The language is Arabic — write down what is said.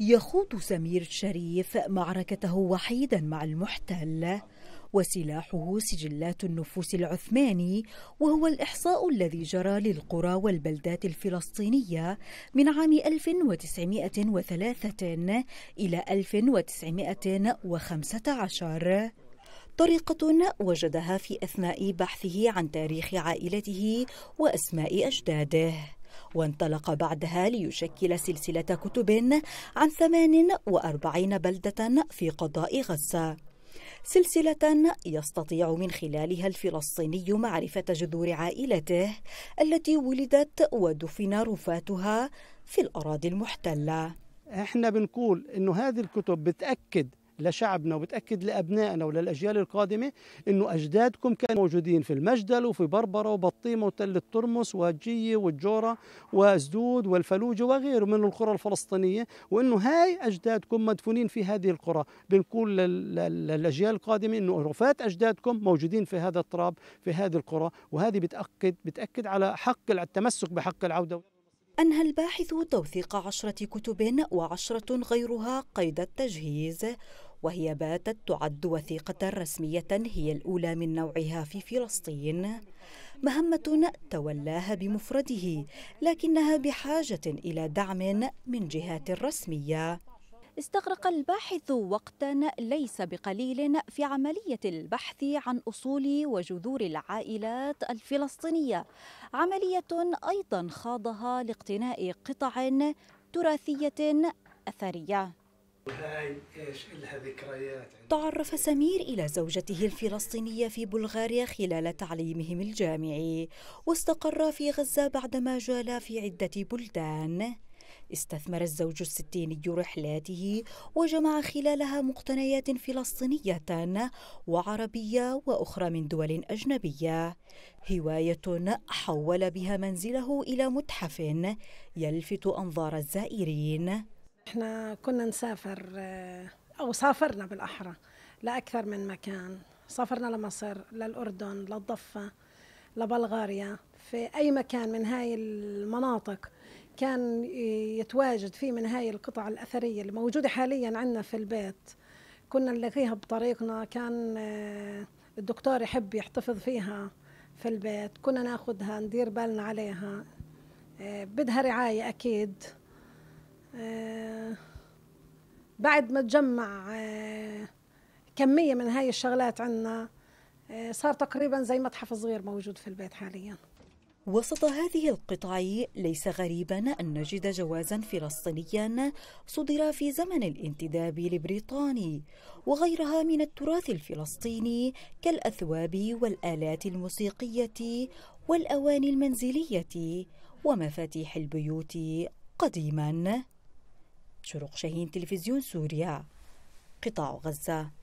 يخوض سمير شريف معركته وحيدا مع المحتل وسلاحه سجلات النفوس العثماني وهو الإحصاء الذي جرى للقرى والبلدات الفلسطينية من عام 1903 إلى 1915 طريقة وجدها في أثناء بحثه عن تاريخ عائلته وأسماء أجداده وانطلق بعدها ليشكل سلسلة كتب عن 48 بلدة في قضاء غزة سلسلة يستطيع من خلالها الفلسطيني معرفة جذور عائلته التي ولدت ودفن رفاتها في الأراضي المحتلة احنا بنقول انه هذه الكتب بتأكد لشعبنا وبتأكد لأبنائنا وللأجيال القادمة أنه أجدادكم كانوا موجودين في المجدل وفي بربرة وبطيمة وتل الترمس وجية والجورة وزدود والفلوجة وغيره من القرى الفلسطينية وأنه هاي أجدادكم مدفونين في هذه القرى بنقول للأجيال القادمة أنه رفات أجدادكم موجودين في هذا التراب في هذه القرى وهذه بتأكد, بتأكد على حق التمسك بحق العودة أنهى الباحث توثيق عشرة كتب وعشرة غيرها قيد التجهيز وهي باتت تعد وثيقة رسمية هي الأولى من نوعها في فلسطين مهمة تولاها بمفرده لكنها بحاجة إلى دعم من جهات رسمية استغرق الباحث وقتا ليس بقليل في عملية البحث عن أصول وجذور العائلات الفلسطينية عملية أيضا خاضها لاقتناء قطع تراثية أثرية هاي ايش لها ذكريات تعرف سمير إلى زوجته الفلسطينية في بلغاريا خلال تعليمهم الجامعي واستقر في غزة بعدما جالا في عدة بلدان استثمر الزوج الستيني رحلاته وجمع خلالها مقتنيات فلسطينية وعربية وأخرى من دول أجنبية هواية حول بها منزله إلى متحف يلفت أنظار الزائرين احنا كنا نسافر آه، او سافرنا بالاحرى لاكثر من مكان سافرنا لمصر للاردن للضفه لبلغاريا في اي مكان من هاي المناطق كان يتواجد فيه من هاي القطع الاثريه اللي موجوده حاليا عندنا في البيت كنا نلاقيها بطريقنا كان آه، الدكتور يحب يحتفظ فيها في البيت كنا ناخذها ندير بالنا عليها آه، بدها رعايه اكيد آه، بعد ما تجمع آه، كمية من هاي الشغلات عنا آه، صار تقريبا زي متحف صغير موجود في البيت حاليا وسط هذه القطع ليس غريبا أن نجد جوازا فلسطينيا صدر في زمن الانتداب البريطاني وغيرها من التراث الفلسطيني كالأثواب والآلات الموسيقية والأواني المنزلية ومفاتيح البيوت قديما شروق شاهين تلفزيون سوريا قطاع غزة